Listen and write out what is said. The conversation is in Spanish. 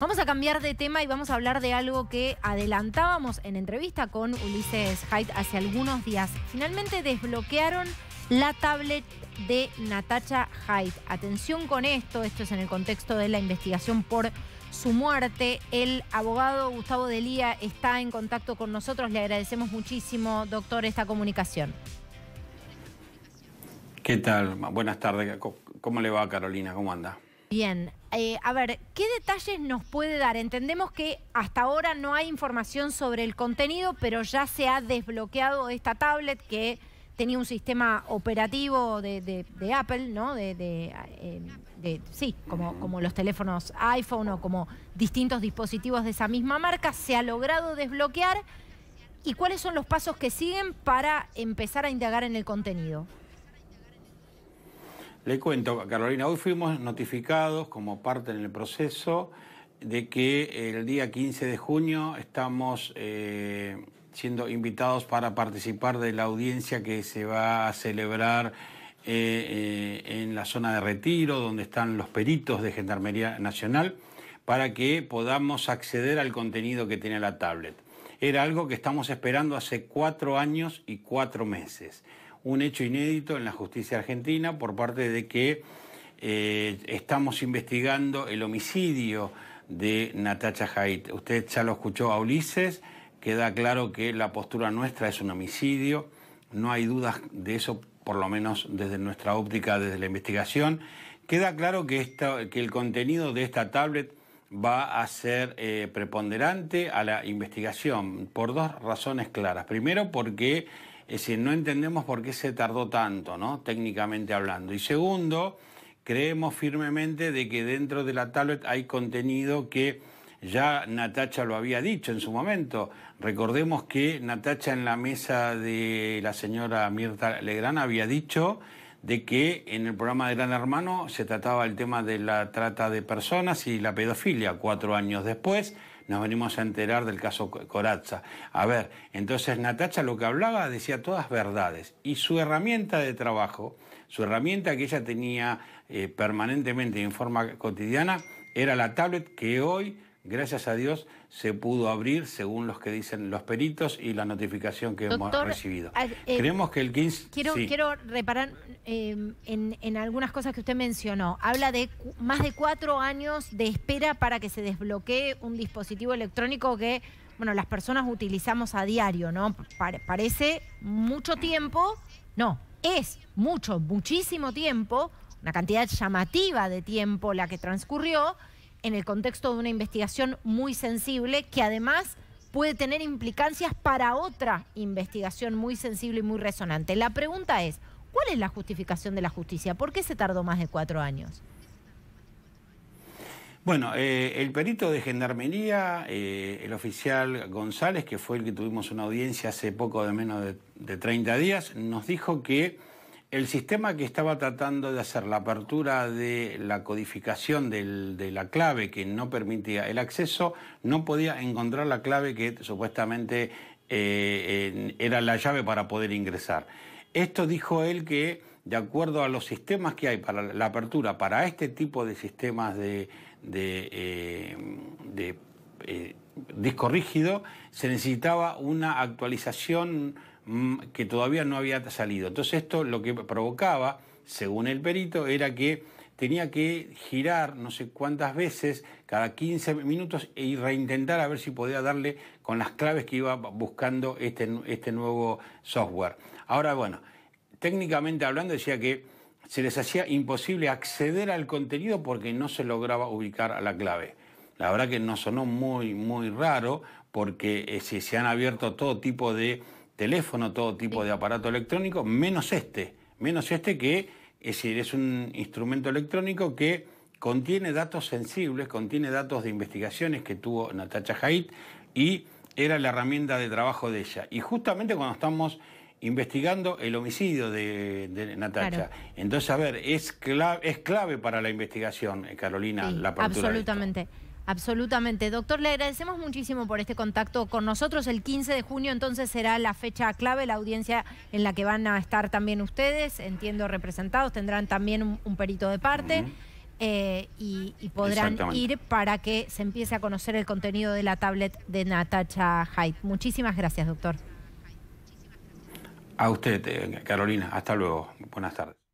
Vamos a cambiar de tema y vamos a hablar de algo que adelantábamos en entrevista con Ulises Haidt hace algunos días. Finalmente desbloquearon la tablet de Natacha Haidt. Atención con esto, esto es en el contexto de la investigación por su muerte. El abogado Gustavo Delía está en contacto con nosotros. Le agradecemos muchísimo, doctor, esta comunicación. ¿Qué tal? Buenas tardes. ¿Cómo le va, Carolina? ¿Cómo anda? Bien, eh, a ver, ¿qué detalles nos puede dar? Entendemos que hasta ahora no hay información sobre el contenido, pero ya se ha desbloqueado esta tablet que tenía un sistema operativo de, Apple, ¿no? De, eh, sí, como, como los teléfonos iPhone o como distintos dispositivos de esa misma marca. Se ha logrado desbloquear. ¿Y cuáles son los pasos que siguen para empezar a indagar en el contenido? Le cuento, Carolina, hoy fuimos notificados como parte en el proceso de que el día 15 de junio estamos eh, siendo invitados para participar de la audiencia que se va a celebrar eh, eh, en la zona de retiro, donde están los peritos de Gendarmería Nacional, para que podamos acceder al contenido que tiene la tablet. Era algo que estamos esperando hace cuatro años y cuatro meses un hecho inédito en la justicia argentina por parte de que eh, estamos investigando el homicidio de Natacha Haidt. Usted ya lo escuchó a Ulises, queda claro que la postura nuestra es un homicidio, no hay dudas de eso, por lo menos desde nuestra óptica, desde la investigación. Queda claro que, que el contenido de esta tablet va a ser eh, preponderante a la investigación por dos razones claras. Primero, porque es decir, no entendemos por qué se tardó tanto, ¿no? Técnicamente hablando. Y segundo, creemos firmemente de que dentro de la tablet hay contenido que ya Natacha lo había dicho en su momento. Recordemos que Natacha en la mesa de la señora Mirta Legrand había dicho de que en el programa de Gran Hermano se trataba el tema de la trata de personas y la pedofilia. Cuatro años después nos venimos a enterar del caso Corazza. A ver, entonces Natacha lo que hablaba decía todas verdades y su herramienta de trabajo, su herramienta que ella tenía eh, permanentemente en forma cotidiana, era la tablet que hoy gracias a Dios, se pudo abrir según los que dicen los peritos y la notificación que hemos recibido. Ah, eh, Creemos que el 15... Quiero, reparar em, en, algunas cosas que usted mencionó. Habla de más de cuatro años de espera para que se desbloquee un dispositivo electrónico que, bueno, las personas utilizamos a diario, ¿no? parece mucho tiempo, no, es mucho, muchísimo tiempo, una cantidad llamativa de tiempo la que transcurrió en el contexto de una investigación muy sensible que además puede tener implicancias para otra investigación muy sensible y muy resonante. La pregunta es, ¿cuál es la justificación de la justicia? ¿Por qué se tardó más de cuatro años? Bueno, eh, el perito de Gendarmería, eh, el oficial González, que fue el que tuvimos una audiencia hace poco de menos de, de 30 días, nos dijo que el sistema que estaba tratando de hacer la apertura de la codificación de la clave que no permitía el acceso, no podía encontrar la clave que supuestamente eh, eh, era la llave para poder ingresar. Esto dijo él que, de acuerdo a los sistemas que hay para la apertura, para este tipo de sistemas de, eh, disco rígido, se necesitaba una actualización Mm, que todavía no había salido. Entonces esto lo que provocaba, según el perito, era que tenía que girar no sé cuántas veces cada 15 minutos y e reintentar a ver si podía darle con las claves que iba buscando este, este nuevo software. Ahora, bueno, técnicamente hablando decía que se les hacía imposible acceder al contenido porque no se lograba ubicar a la clave. La verdad que no sonó muy, muy raro porque eh, se han abierto todo tipo de teléfono, todo tipo de aparato electrónico, menos este, menos este que es, es un instrumento electrónico que contiene datos sensibles, contiene datos de investigaciones que tuvo Natacha Haidt y era la herramienta de trabajo de ella. Y justamente cuando estamos investigando el homicidio de, Natacha. Entonces, a ver, es clave, es clave para la investigación, eh, Carolina, la apertura. Absolutamente. Absolutamente. Doctor, le agradecemos muchísimo por este contacto con nosotros. El 15 de junio entonces será la fecha clave, la audiencia en la que van a estar también ustedes, entiendo, representados, tendrán también un, perito de parte. Eh, y, y, podrán ir para que se empiece a conocer el contenido de la tablet de Natacha Hyde. Muchísimas gracias, doctor. A usted, eh, Carolina. Hasta luego. Buenas tardes.